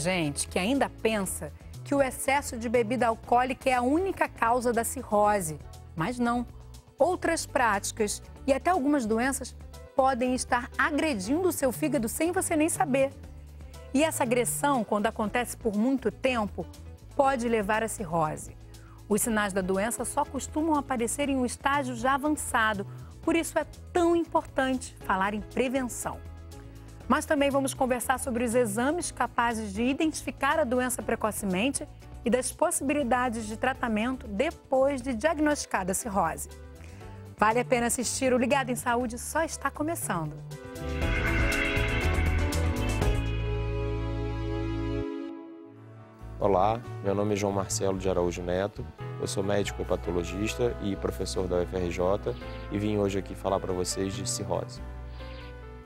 gente que ainda pensa que o excesso de bebida alcoólica é a única causa da cirrose, mas não. Outras práticas e até algumas doenças podem estar agredindo o seu fígado sem você nem saber. E essa agressão, quando acontece por muito tempo, pode levar à cirrose. Os sinais da doença só costumam aparecer em um estágio já avançado, por isso é tão importante falar em prevenção. Mas também vamos conversar sobre os exames capazes de identificar a doença precocemente e das possibilidades de tratamento depois de diagnosticada a cirrose. Vale a pena assistir o Ligado em Saúde só está começando. Olá, meu nome é João Marcelo de Araújo Neto, eu sou médico patologista e professor da UFRJ e vim hoje aqui falar para vocês de cirrose.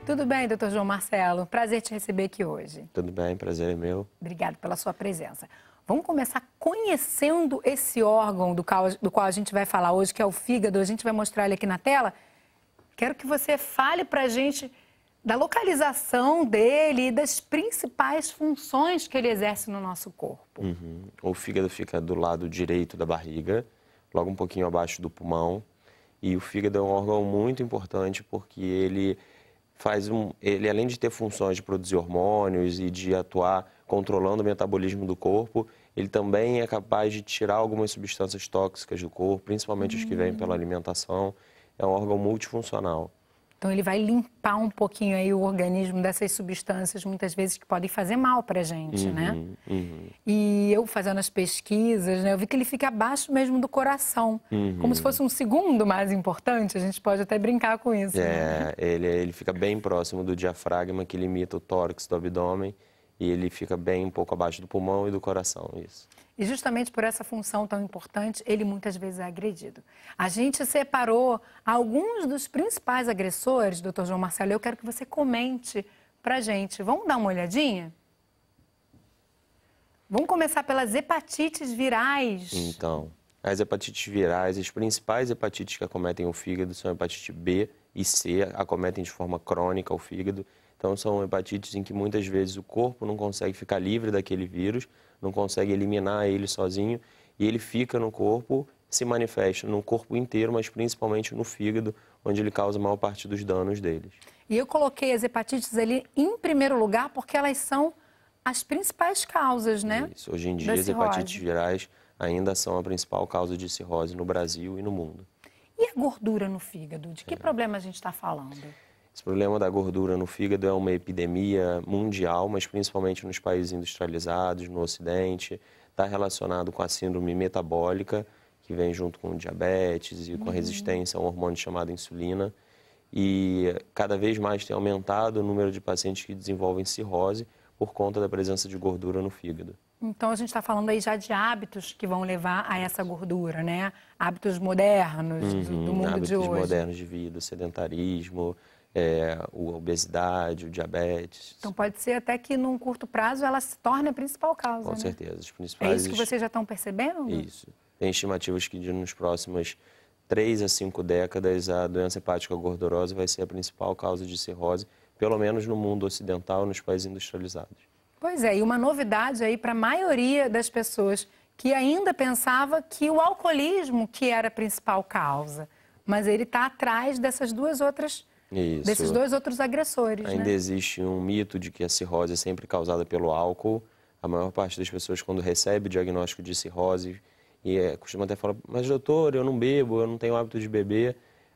Tudo bem, doutor João Marcelo. Prazer te receber aqui hoje. Tudo bem, prazer é meu. Obrigado pela sua presença. Vamos começar conhecendo esse órgão do qual, do qual a gente vai falar hoje, que é o fígado. A gente vai mostrar ele aqui na tela. Quero que você fale para a gente da localização dele e das principais funções que ele exerce no nosso corpo. Uhum. O fígado fica do lado direito da barriga, logo um pouquinho abaixo do pulmão. E o fígado é um órgão muito importante porque ele faz um, ele além de ter funções de produzir hormônios e de atuar controlando o metabolismo do corpo, ele também é capaz de tirar algumas substâncias tóxicas do corpo, principalmente hum. as que vêm pela hum. alimentação. É um órgão multifuncional. Então, ele vai limpar um pouquinho aí o organismo dessas substâncias, muitas vezes, que podem fazer mal para a gente, uhum, né? Uhum. E eu fazendo as pesquisas, né, eu vi que ele fica abaixo mesmo do coração, uhum. como se fosse um segundo mais importante, a gente pode até brincar com isso. Né? É, né? ele, ele fica bem próximo do diafragma, que limita o tórax do abdômen, e ele fica bem um pouco abaixo do pulmão e do coração, isso. E justamente por essa função tão importante, ele muitas vezes é agredido. A gente separou alguns dos principais agressores, doutor João Marcelo, eu quero que você comente para a gente. Vamos dar uma olhadinha? Vamos começar pelas hepatites virais. Então, as hepatites virais, as principais hepatites que acometem o fígado são a hepatite B e C, acometem de forma crônica o fígado. Então, são hepatites em que muitas vezes o corpo não consegue ficar livre daquele vírus não consegue eliminar ele sozinho e ele fica no corpo, se manifesta no corpo inteiro, mas principalmente no fígado, onde ele causa a maior parte dos danos deles. E eu coloquei as hepatites ali em primeiro lugar porque elas são as principais causas, né? Isso. Hoje em dia, as hepatites virais ainda são a principal causa de cirrose no Brasil e no mundo. E a gordura no fígado? De que é. problema a gente está falando? Esse problema da gordura no fígado é uma epidemia mundial, mas principalmente nos países industrializados, no Ocidente. Está relacionado com a síndrome metabólica, que vem junto com diabetes e com a uhum. resistência a um hormônio chamado insulina. E cada vez mais tem aumentado o número de pacientes que desenvolvem cirrose por conta da presença de gordura no fígado. Então a gente está falando aí já de hábitos que vão levar a essa gordura, né? Hábitos modernos uhum, do mundo de hoje. Hábitos modernos de vida, sedentarismo, é, a obesidade, o diabetes. Então pode ser até que num curto prazo ela se torne a principal causa. Com né? certeza. Os principais... É isso que vocês já estão percebendo? Isso. Tem estimativas que nos próximos três a cinco décadas a doença hepática gordurosa vai ser a principal causa de cirrose, pelo menos no mundo ocidental, nos países industrializados. Pois é, e uma novidade aí para a maioria das pessoas que ainda pensava que o alcoolismo que era a principal causa, mas ele está atrás dessas duas outras causas isso. Desses dois outros agressores. Ainda né? existe um mito de que a cirrose é sempre causada pelo álcool. A maior parte das pessoas, quando recebe o diagnóstico de cirrose, e é, costuma até falar, mas doutor, eu não bebo, eu não tenho hábito de beber.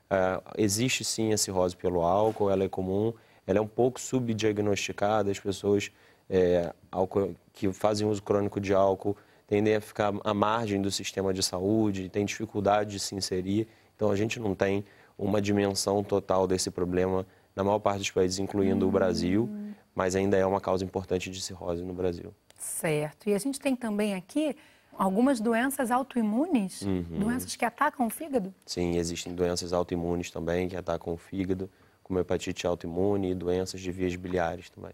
Uh, existe sim a cirrose pelo álcool, ela é comum, ela é um pouco subdiagnosticada, as pessoas é, álcool, que fazem uso crônico de álcool tendem a ficar à margem do sistema de saúde, têm dificuldade de se inserir. Então, a gente não tem uma dimensão total desse problema na maior parte dos países, incluindo hum. o Brasil, mas ainda é uma causa importante de cirrose no Brasil. Certo. E a gente tem também aqui algumas doenças autoimunes, uhum. doenças que atacam o fígado? Sim, existem doenças autoimunes também que atacam o fígado, como hepatite autoimune e doenças de vias biliares também.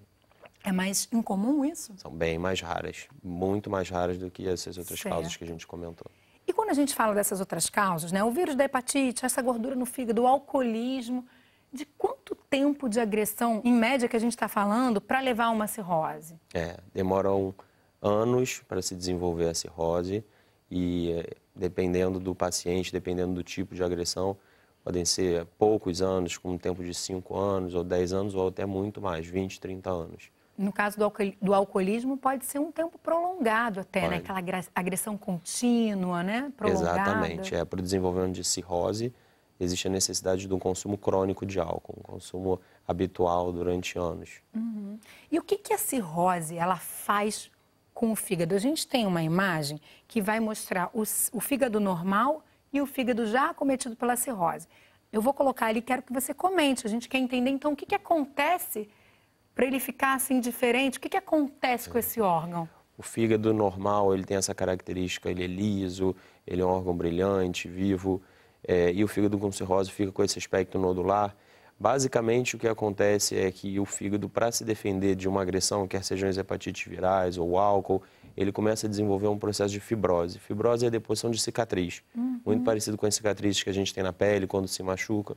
É mais incomum isso? São bem mais raras, muito mais raras do que essas outras certo. causas que a gente comentou. A gente fala dessas outras causas, né? O vírus da hepatite, essa gordura no fígado, o alcoolismo, de quanto tempo de agressão, em média, que a gente está falando, para levar a uma cirrose? É, demoram anos para se desenvolver a cirrose e eh, dependendo do paciente, dependendo do tipo de agressão, podem ser poucos anos, com um tempo de 5 anos ou 10 anos ou até muito mais, 20, 30 anos. No caso do alcoolismo, pode ser um tempo prolongado até, né? pode. né? Aquela agressão contínua, né? Prolongada. Exatamente. É, para o desenvolvimento de cirrose, existe a necessidade de um consumo crônico de álcool, um consumo habitual durante anos. Uhum. E o que, que a cirrose, ela faz com o fígado? A gente tem uma imagem que vai mostrar o, o fígado normal e o fígado já acometido pela cirrose. Eu vou colocar ali, quero que você comente, a gente quer entender, então, o que, que acontece para ele ficar assim diferente? O que, que acontece com é. esse órgão? O fígado normal, ele tem essa característica, ele é liso, ele é um órgão brilhante, vivo, é, e o fígado com cirrose fica com esse aspecto nodular. Basicamente, o que acontece é que o fígado, para se defender de uma agressão, quer sejam as hepatites virais ou álcool, ele começa a desenvolver um processo de fibrose. Fibrose é a deposição de cicatriz, uhum. muito parecido com as cicatrizes que a gente tem na pele quando se machuca.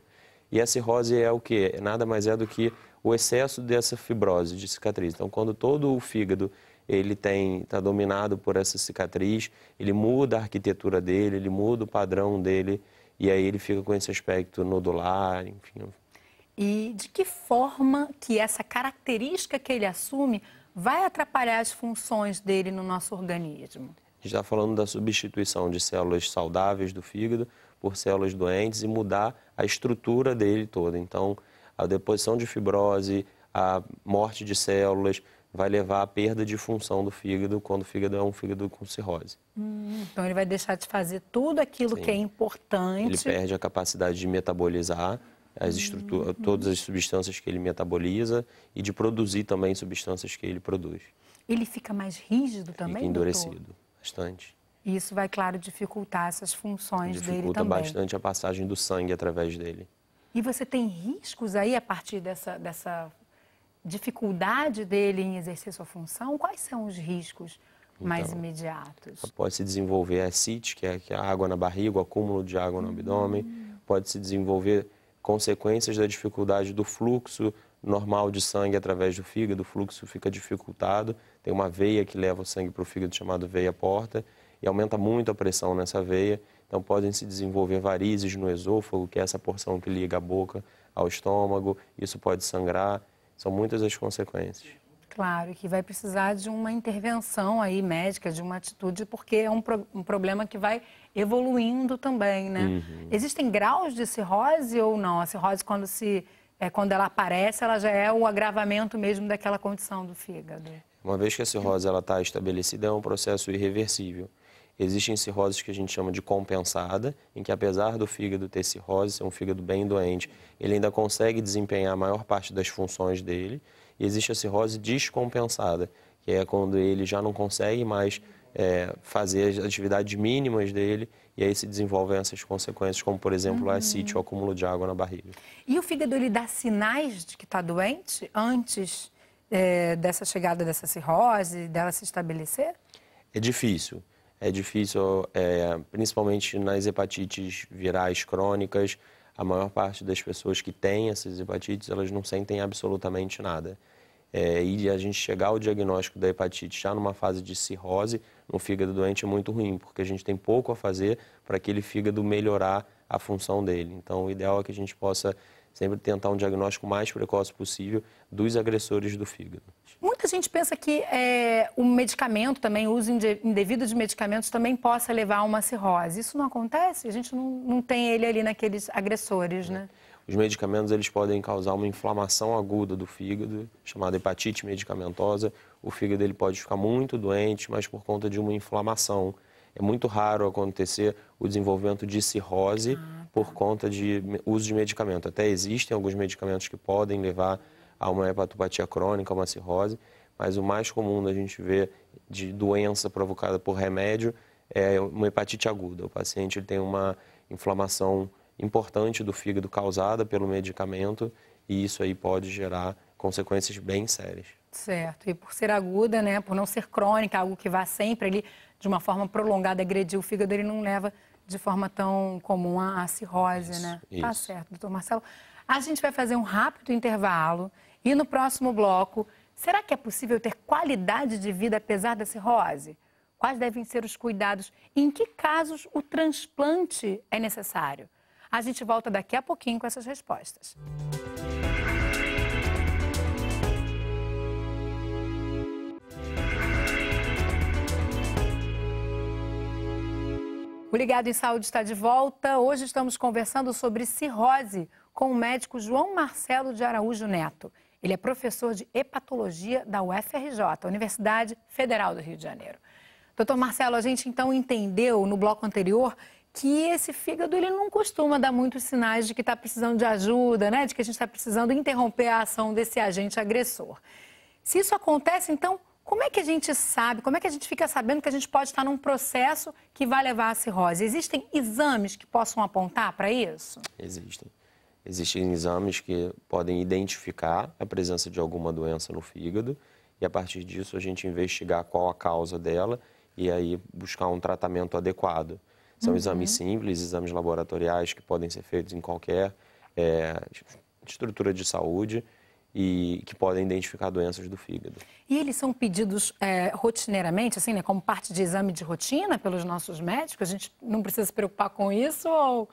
E a cirrose é o que? Nada mais é do que o excesso dessa fibrose de cicatriz. Então, quando todo o fígado ele tem está dominado por essa cicatriz, ele muda a arquitetura dele, ele muda o padrão dele e aí ele fica com esse aspecto nodular, enfim. E de que forma que essa característica que ele assume vai atrapalhar as funções dele no nosso organismo? A gente está falando da substituição de células saudáveis do fígado por células doentes e mudar a estrutura dele toda. Então, a deposição de fibrose, a morte de células, vai levar à perda de função do fígado quando o fígado é um fígado com cirrose. Hum, então ele vai deixar de fazer tudo aquilo Sim. que é importante. Ele perde a capacidade de metabolizar as estruturas, hum. todas as substâncias que ele metaboliza e de produzir também substâncias que ele produz. Ele fica mais rígido também, fica endurecido, doutor? bastante. E isso vai, claro, dificultar essas funções Dificulta dele também. Dificulta bastante a passagem do sangue através dele. E você tem riscos aí a partir dessa, dessa dificuldade dele em exercer sua função? Quais são os riscos mais então, imediatos? Pode se desenvolver ascite, é, que é a água na barriga, o acúmulo de água no hum. abdômen. Pode se desenvolver consequências da dificuldade do fluxo normal de sangue através do fígado. O fluxo fica dificultado. Tem uma veia que leva o sangue para o fígado chamado veia porta e aumenta muito a pressão nessa veia. Então, podem se desenvolver varizes no esôfago, que é essa porção que liga a boca ao estômago. Isso pode sangrar. São muitas as consequências. Claro, que vai precisar de uma intervenção aí médica, de uma atitude, porque é um, pro, um problema que vai evoluindo também, né? Uhum. Existem graus de cirrose ou não? A cirrose, quando, se, é, quando ela aparece, ela já é o agravamento mesmo daquela condição do fígado. Uma vez que a cirrose está estabelecida, é um processo irreversível. Existem cirroses que a gente chama de compensada, em que apesar do fígado ter cirrose, ser é um fígado bem doente, ele ainda consegue desempenhar a maior parte das funções dele. E existe a cirrose descompensada, que é quando ele já não consegue mais é, fazer as atividades mínimas dele e aí se desenvolvem essas consequências, como por exemplo uhum. a ascite, o acúmulo de água na barriga. E o fígado ele dá sinais de que está doente antes é, dessa chegada dessa cirrose, dela se estabelecer? É difícil é difícil, é, principalmente nas hepatites virais crônicas, a maior parte das pessoas que têm essas hepatites, elas não sentem absolutamente nada. É, e a gente chegar ao diagnóstico da hepatite já numa fase de cirrose no fígado doente é muito ruim, porque a gente tem pouco a fazer para aquele fígado melhorar a função dele. Então, o ideal é que a gente possa sempre tentar um diagnóstico mais precoce possível dos agressores do fígado. Muita gente pensa que é, o medicamento também, o uso indevido de medicamentos também possa levar a uma cirrose. Isso não acontece? A gente não, não tem ele ali naqueles agressores, é. né? Os medicamentos eles podem causar uma inflamação aguda do fígado, chamada hepatite medicamentosa. O fígado ele pode ficar muito doente, mas por conta de uma inflamação é muito raro acontecer o desenvolvimento de cirrose ah, tá. por conta de uso de medicamento. Até existem alguns medicamentos que podem levar a uma hepatopatia crônica, uma cirrose, mas o mais comum da gente ver de doença provocada por remédio é uma hepatite aguda. O paciente tem uma inflamação importante do fígado causada pelo medicamento e isso aí pode gerar consequências bem sérias. Certo. E por ser aguda, né, por não ser crônica, algo que vá sempre ali de uma forma prolongada agredir o fígado, ele não leva de forma tão comum a, a cirrose, isso, né? Tá isso. Tá certo, doutor Marcelo. A gente vai fazer um rápido intervalo e no próximo bloco, será que é possível ter qualidade de vida apesar da cirrose? Quais devem ser os cuidados? Em que casos o transplante é necessário? A gente volta daqui a pouquinho com essas respostas. Música Obrigado em Saúde está de volta. Hoje estamos conversando sobre cirrose com o médico João Marcelo de Araújo Neto. Ele é professor de hepatologia da UFRJ, Universidade Federal do Rio de Janeiro. Doutor Marcelo, a gente então entendeu no bloco anterior que esse fígado ele não costuma dar muitos sinais de que está precisando de ajuda, né? De que a gente está precisando interromper a ação desse agente agressor. Se isso acontece, então, como é que a gente sabe, como é que a gente fica sabendo que a gente pode estar num processo que vai levar à cirrose? Existem exames que possam apontar para isso? Existem. Existem exames que podem identificar a presença de alguma doença no fígado e, a partir disso, a gente investigar qual a causa dela e aí buscar um tratamento adequado. São uhum. exames simples, exames laboratoriais que podem ser feitos em qualquer é, estrutura de saúde e que podem identificar doenças do fígado. E eles são pedidos é, rotineiramente, assim, né, como parte de exame de rotina pelos nossos médicos? A gente não precisa se preocupar com isso ou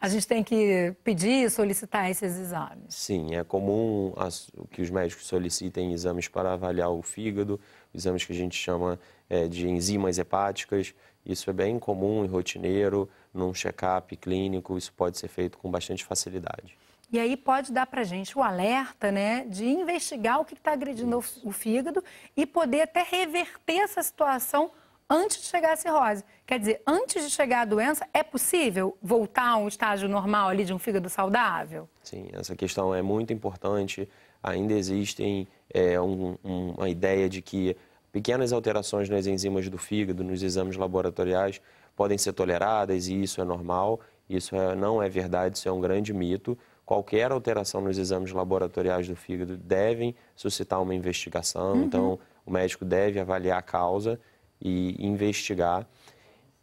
a gente tem que pedir e solicitar esses exames? Sim, é comum as, que os médicos solicitem exames para avaliar o fígado, exames que a gente chama é, de enzimas hepáticas. Isso é bem comum e rotineiro, num check-up clínico, isso pode ser feito com bastante facilidade. E aí pode dar para a gente o alerta, né, de investigar o que está agredindo o fígado e poder até reverter essa situação antes de chegar a cirrose. Quer dizer, antes de chegar a doença, é possível voltar a um estágio normal ali de um fígado saudável? Sim, essa questão é muito importante. Ainda existem é, um, um, uma ideia de que pequenas alterações nas enzimas do fígado, nos exames laboratoriais, podem ser toleradas e isso é normal. Isso é, não é verdade, isso é um grande mito qualquer alteração nos exames laboratoriais do fígado devem suscitar uma investigação, uhum. então o médico deve avaliar a causa e investigar.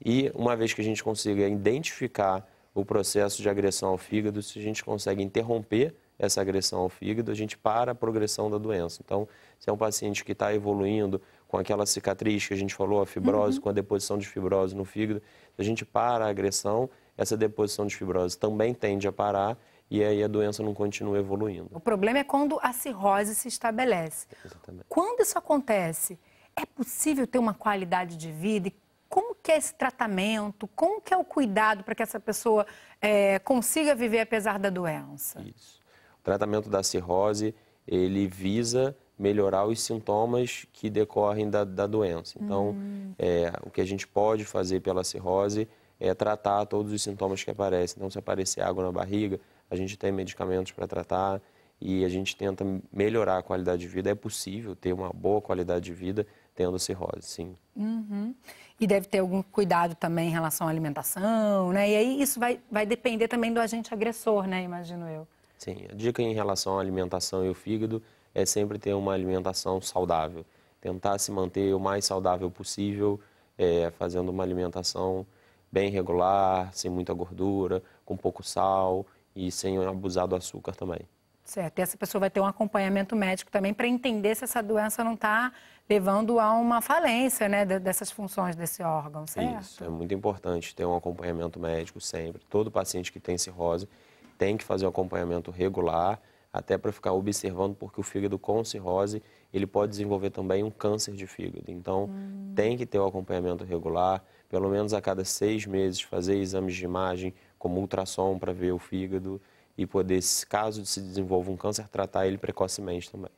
E uma vez que a gente consiga identificar o processo de agressão ao fígado, se a gente consegue interromper essa agressão ao fígado, a gente para a progressão da doença. Então, se é um paciente que está evoluindo com aquela cicatriz que a gente falou, a fibrose, uhum. com a deposição de fibrose no fígado, se a gente para a agressão, essa deposição de fibrose também tende a parar e aí a doença não continua evoluindo. O problema é quando a cirrose se estabelece. Exatamente. Quando isso acontece, é possível ter uma qualidade de vida? Como que é esse tratamento? Como que é o cuidado para que essa pessoa é, consiga viver apesar da doença? Isso. O tratamento da cirrose, ele visa melhorar os sintomas que decorrem da, da doença. Então, hum. é, o que a gente pode fazer pela cirrose é tratar todos os sintomas que aparecem. Então, se aparecer água na barriga, a gente tem medicamentos para tratar e a gente tenta melhorar a qualidade de vida. É possível ter uma boa qualidade de vida tendo cirrose, sim. Uhum. E deve ter algum cuidado também em relação à alimentação, né? E aí isso vai, vai depender também do agente agressor, né? Imagino eu. Sim, a dica em relação à alimentação e o fígado é sempre ter uma alimentação saudável. Tentar se manter o mais saudável possível, é, fazendo uma alimentação bem regular, sem muita gordura, com pouco sal e sem abusar do açúcar também. Certo. E essa pessoa vai ter um acompanhamento médico também para entender se essa doença não está levando a uma falência né, dessas funções desse órgão, certo? Isso, é muito importante ter um acompanhamento médico sempre. Todo paciente que tem cirrose tem que fazer um acompanhamento regular, até para ficar observando, porque o fígado com cirrose, ele pode desenvolver também um câncer de fígado. Então, hum. tem que ter o um acompanhamento regular, pelo menos a cada seis meses, fazer exames de imagem, como ultrassom para ver o fígado e poder, caso se desenvolva um câncer, tratar ele precocemente também.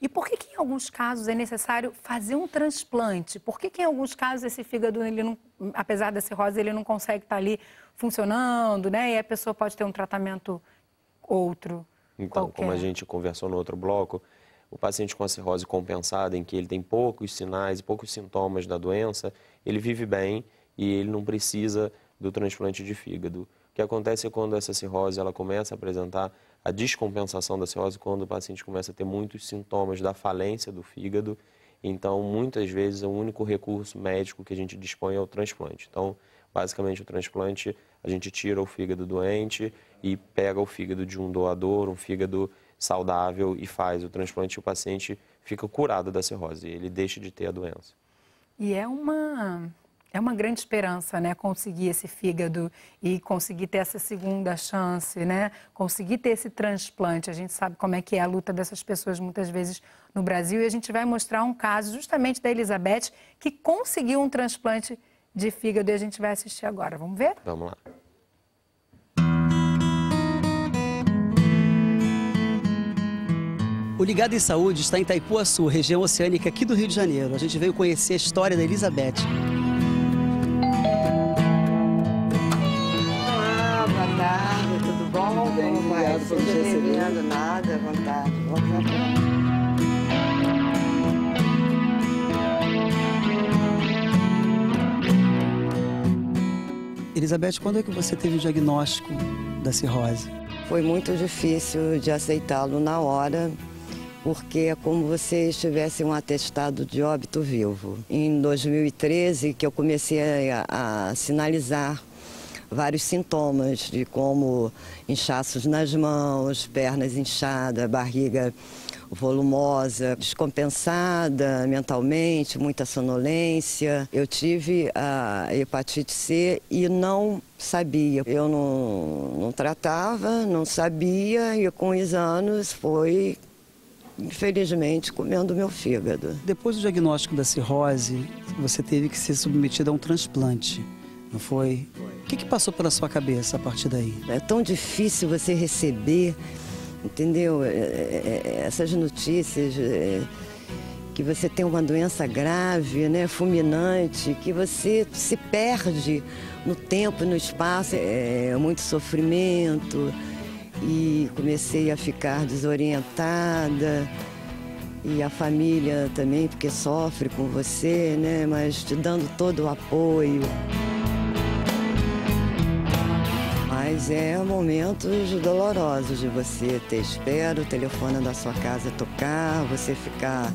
E por que, que em alguns casos é necessário fazer um transplante? Por que, que em alguns casos esse fígado, ele não, apesar da cirrose, ele não consegue estar tá ali funcionando, né? E a pessoa pode ter um tratamento outro? Então, qualquer. como a gente conversou no outro bloco, o paciente com a cirrose compensada, em que ele tem poucos sinais, poucos sintomas da doença, ele vive bem e ele não precisa do transplante de fígado. O que acontece é quando essa cirrose ela começa a apresentar a descompensação da cirrose, quando o paciente começa a ter muitos sintomas da falência do fígado. Então, muitas vezes, o único recurso médico que a gente dispõe é o transplante. Então, basicamente, o transplante, a gente tira o fígado doente e pega o fígado de um doador, um fígado saudável e faz o transplante e o paciente fica curado da cirrose, ele deixa de ter a doença. E é uma é uma grande esperança, né? Conseguir esse fígado e conseguir ter essa segunda chance, né? Conseguir ter esse transplante. A gente sabe como é que é a luta dessas pessoas muitas vezes no Brasil e a gente vai mostrar um caso justamente da Elizabeth que conseguiu um transplante de fígado e a gente vai assistir agora. Vamos ver? Vamos lá. O Ligado em Saúde está em Itaipuaçu, região oceânica aqui do Rio de Janeiro. A gente veio conhecer a história da Elizabeth. bom, bem, pai. Não estou nada, à vontade. Vamos Elizabeth, quando é que você teve o diagnóstico da cirrose? Foi muito difícil de aceitá-lo na hora, porque é como se estivesse um atestado de óbito vivo. Em 2013, que eu comecei a, a sinalizar vários sintomas de como inchaços nas mãos, pernas inchadas, barriga volumosa, descompensada mentalmente, muita sonolência. Eu tive a hepatite C e não sabia. Eu não, não tratava, não sabia e com os anos foi infelizmente, comendo meu fígado. Depois do diagnóstico da cirrose, você teve que ser submetida a um transplante, não foi? Foi. O que, que passou pela sua cabeça a partir daí? É tão difícil você receber, entendeu? É, é, é, essas notícias que você tem uma doença grave, né, fulminante, que você se perde no tempo, e no espaço, é muito sofrimento. E comecei a ficar desorientada. E a família também, porque sofre com você, né, mas te dando todo o apoio. mas é momentos dolorosos de você ter espera, o telefone da sua casa tocar, você ficar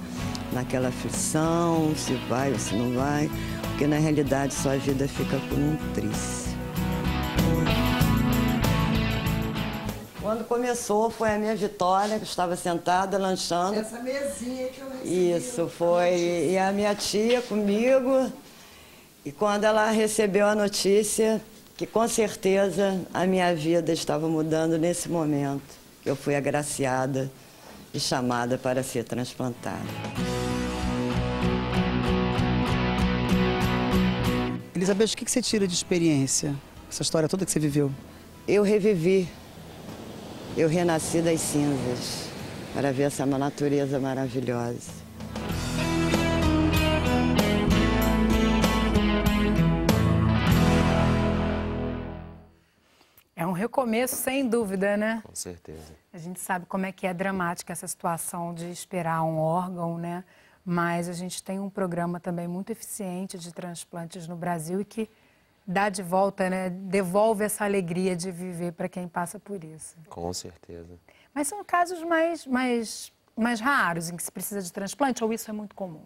naquela aflição, se vai ou se não vai, porque na realidade sua vida fica com um triste. Quando começou foi a minha vitória, que eu estava sentada lanchando. Essa mesinha que eu recebi. Isso foi. E a minha tia comigo. E quando ela recebeu a notícia, que com certeza a minha vida estava mudando nesse momento. Eu fui agraciada e chamada para ser transplantada. Elizabeth, o que você tira de experiência? Essa história toda que você viveu? Eu revivi. Eu renasci das cinzas para ver essa natureza maravilhosa. começo, sem dúvida, né? Com certeza. A gente sabe como é que é dramática essa situação de esperar um órgão, né? Mas a gente tem um programa também muito eficiente de transplantes no Brasil e que dá de volta, né? Devolve essa alegria de viver para quem passa por isso. Com certeza. Mas são casos mais, mais, mais raros em que se precisa de transplante ou isso é muito comum?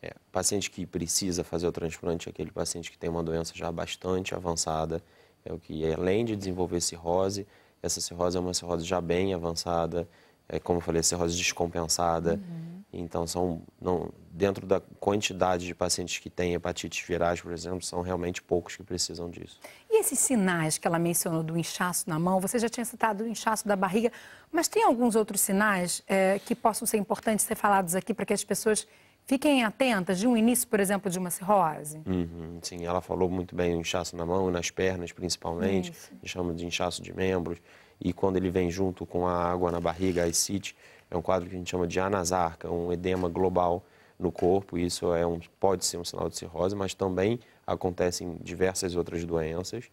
É, paciente que precisa fazer o transplante é aquele paciente que tem uma doença já bastante avançada é o que além de desenvolver cirrose, essa cirrose é uma cirrose já bem avançada, é, como eu falei, é cirrose descompensada. Uhum. Então, são, não, dentro da quantidade de pacientes que têm hepatite virais, por exemplo, são realmente poucos que precisam disso. E esses sinais que ela mencionou do inchaço na mão, você já tinha citado o inchaço da barriga, mas tem alguns outros sinais é, que possam ser importantes ser falados aqui para que as pessoas Fiquem atentas de um início, por exemplo, de uma cirrose. Uhum, sim, ela falou muito bem, o inchaço na mão e nas pernas, principalmente, Isso. a gente chama de inchaço de membros, e quando ele vem junto com a água na barriga, a ascite, é um quadro que a gente chama de anasarca, um edema global no corpo, isso é um, pode ser um sinal de cirrose, mas também acontece em diversas outras doenças.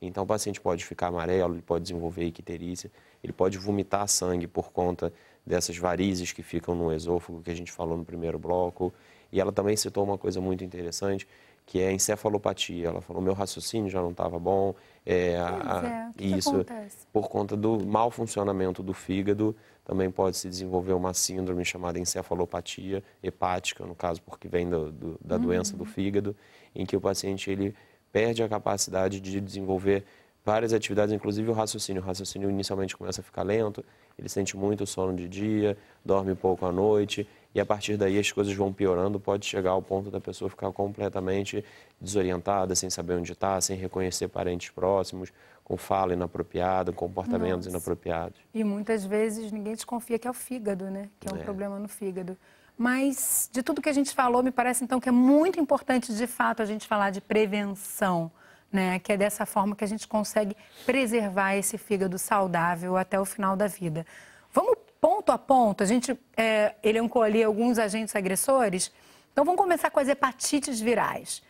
Então, o paciente pode ficar amarelo, ele pode desenvolver icterícia, ele pode vomitar sangue por conta dessas varizes que ficam no esôfago, que a gente falou no primeiro bloco. E ela também citou uma coisa muito interessante, que é a encefalopatia. Ela falou, meu raciocínio já não estava bom. É, a, é. isso, por conta do mau funcionamento do fígado, também pode se desenvolver uma síndrome chamada encefalopatia hepática, no caso, porque vem do, do, da uhum. doença do uhum. fígado, em que o paciente ele perde a capacidade de desenvolver várias atividades, inclusive o raciocínio. O raciocínio inicialmente começa a ficar lento, ele sente muito sono de dia, dorme pouco à noite, e a partir daí as coisas vão piorando, pode chegar ao ponto da pessoa ficar completamente desorientada, sem saber onde está, sem reconhecer parentes próximos, com fala inapropriada, comportamentos Nossa. inapropriados. E muitas vezes ninguém desconfia que é o fígado, né? Que é um é. problema no fígado. Mas de tudo que a gente falou, me parece então que é muito importante de fato a gente falar de prevenção né? Que é dessa forma que a gente consegue preservar esse fígado saudável até o final da vida. Vamos ponto a ponto, a gente é, elencou ali alguns agentes agressores. Então vamos começar com as hepatites virais.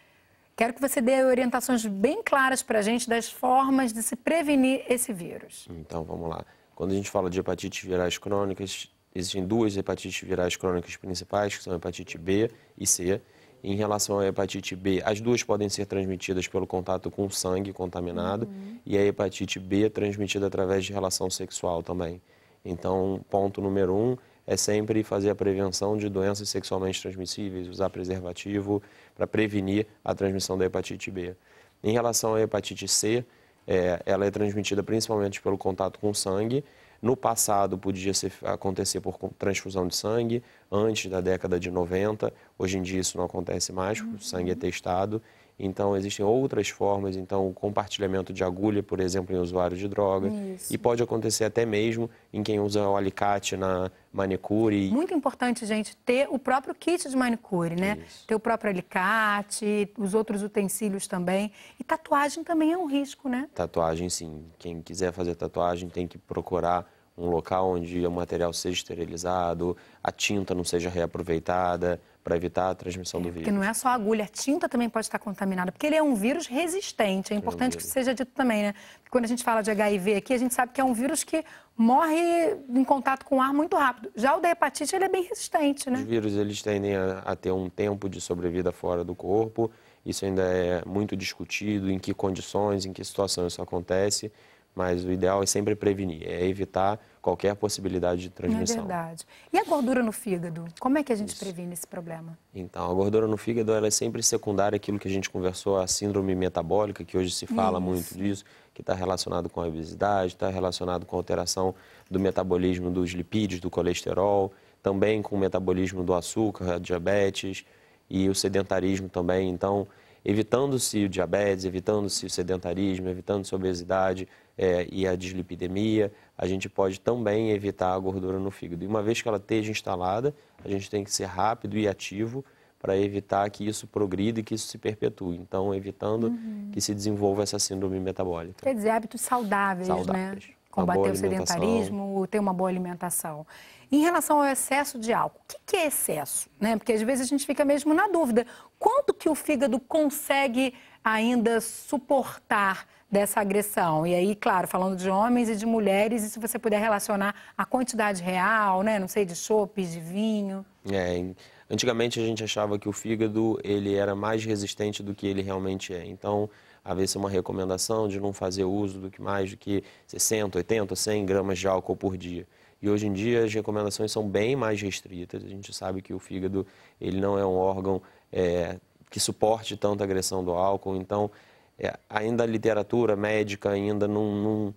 Quero que você dê orientações bem claras para a gente das formas de se prevenir esse vírus. Então vamos lá. Quando a gente fala de hepatites virais crônicas, existem duas hepatites virais crônicas principais, que são hepatite B e C em relação à hepatite B, as duas podem ser transmitidas pelo contato com sangue contaminado uhum. e a hepatite B é transmitida através de relação sexual também. Então, ponto número um é sempre fazer a prevenção de doenças sexualmente transmissíveis, usar preservativo para prevenir a transmissão da hepatite B. Em relação à hepatite C, é, ela é transmitida principalmente pelo contato com sangue no passado, podia ser, acontecer por transfusão de sangue, antes da década de 90. Hoje em dia, isso não acontece mais, uhum. o sangue é uhum. testado. Então, existem outras formas, então, o compartilhamento de agulha, por exemplo, em usuário de droga. Isso. E pode acontecer até mesmo em quem usa o alicate na manicure. Muito importante, gente, ter o próprio kit de manicure, né? Isso. Ter o próprio alicate, os outros utensílios também. E tatuagem também é um risco, né? Tatuagem, sim. Quem quiser fazer tatuagem tem que procurar um local onde o material seja esterilizado, a tinta não seja reaproveitada, para evitar a transmissão é, do vírus. Porque não é só a agulha, a tinta também pode estar contaminada, porque ele é um vírus resistente. É, é importante que isso seja dito também, né? quando a gente fala de HIV aqui, a gente sabe que é um vírus que morre em contato com o ar muito rápido. Já o da hepatite, ele é bem resistente, né? Os vírus, eles tendem a, a ter um tempo de sobrevida fora do corpo. Isso ainda é muito discutido, em que condições, em que situação isso acontece, mas o ideal é sempre prevenir, é evitar qualquer possibilidade de é transmissão. É verdade. E a gordura no fígado? Como é que a gente Isso. previne esse problema? Então, a gordura no fígado ela é sempre secundária àquilo que a gente conversou, a síndrome metabólica, que hoje se fala Isso. muito disso, que está relacionado com a obesidade, está relacionado com a alteração do metabolismo dos lipídios, do colesterol, também com o metabolismo do açúcar, a diabetes e o sedentarismo também. Então, evitando-se o diabetes, evitando-se o sedentarismo, evitando-se a obesidade, é, e a dislipidemia, a gente pode também evitar a gordura no fígado. E uma vez que ela esteja instalada, a gente tem que ser rápido e ativo para evitar que isso progrida e que isso se perpetue. Então, evitando uhum. que se desenvolva essa síndrome metabólica. Quer dizer, hábitos saudáveis, né? saudáveis. né? Combater o sedentarismo, ter uma boa alimentação. Em relação ao excesso de álcool, o que é excesso? Né? Porque às vezes a gente fica mesmo na dúvida. Quanto que o fígado consegue ainda suportar dessa agressão. E aí, claro, falando de homens e de mulheres, e se você puder relacionar a quantidade real, né? Não sei, de chopes, de vinho. É, antigamente a gente achava que o fígado ele era mais resistente do que ele realmente é. Então, havia uma recomendação de não fazer uso do que mais do que 60, 80, 100 gramas de álcool por dia. E hoje em dia as recomendações são bem mais restritas. A gente sabe que o fígado ele não é um órgão é, que suporte tanta agressão do álcool. Então, é, ainda a literatura médica ainda não, não,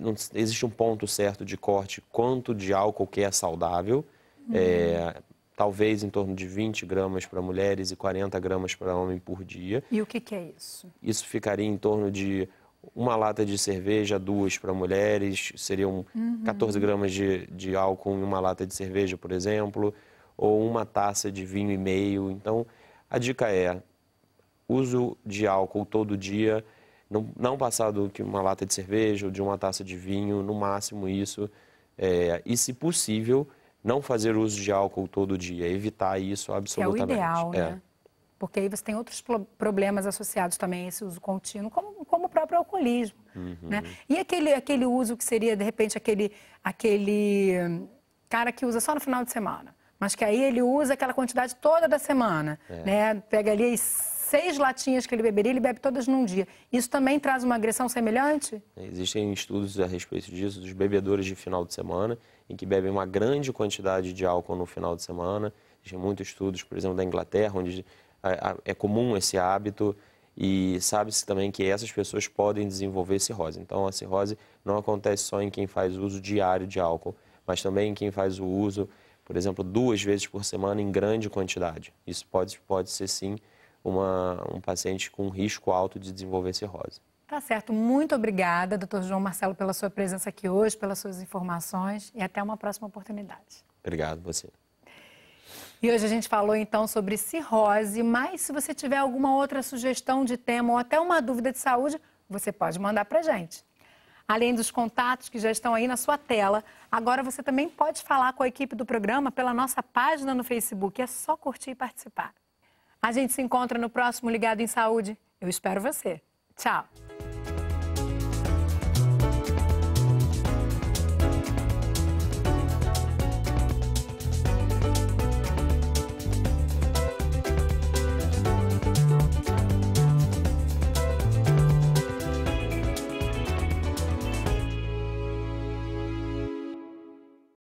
não, existe um ponto certo de corte quanto de álcool que é saudável. É, talvez em torno de 20 gramas para mulheres e 40 gramas para homem por dia. E o que, que é isso? Isso ficaria em torno de uma lata de cerveja, duas para mulheres, seriam uhum. 14 gramas de, de álcool em uma lata de cerveja, por exemplo, ou uma taça de vinho e meio. Então, a dica é uso de álcool todo dia, não, não passar do que uma lata de cerveja ou de uma taça de vinho, no máximo isso. É, e, se possível, não fazer uso de álcool todo dia, evitar isso absolutamente. Que é o ideal, é. né? Porque aí você tem outros problemas associados também a esse uso contínuo, como, como o próprio alcoolismo. Uhum. Né? E aquele, aquele uso que seria, de repente, aquele, aquele cara que usa só no final de semana, mas que aí ele usa aquela quantidade toda da semana, é. né? Pega ali as seis latinhas que ele beberia, ele bebe todas num dia. Isso também traz uma agressão semelhante? Existem estudos a respeito disso, dos bebedores de final de semana, em que bebem uma grande quantidade de álcool no final de semana. Existem muitos estudos, por exemplo, da Inglaterra, onde é comum esse hábito e sabe-se também que essas pessoas podem desenvolver cirrose. Então, a cirrose não acontece só em quem faz uso diário de álcool, mas também em quem faz o uso, por exemplo, duas vezes por semana em grande quantidade. Isso pode, pode ser, sim, uma, um paciente com risco alto de desenvolver cirrose. Tá certo. Muito obrigada, doutor João Marcelo, pela sua presença aqui hoje, pelas suas informações e até uma próxima oportunidade. Obrigado, você. E hoje a gente falou então sobre cirrose, mas se você tiver alguma outra sugestão de tema ou até uma dúvida de saúde, você pode mandar para gente. Além dos contatos que já estão aí na sua tela, agora você também pode falar com a equipe do programa pela nossa página no Facebook. É só curtir e participar. A gente se encontra no próximo Ligado em Saúde. Eu espero você. Tchau!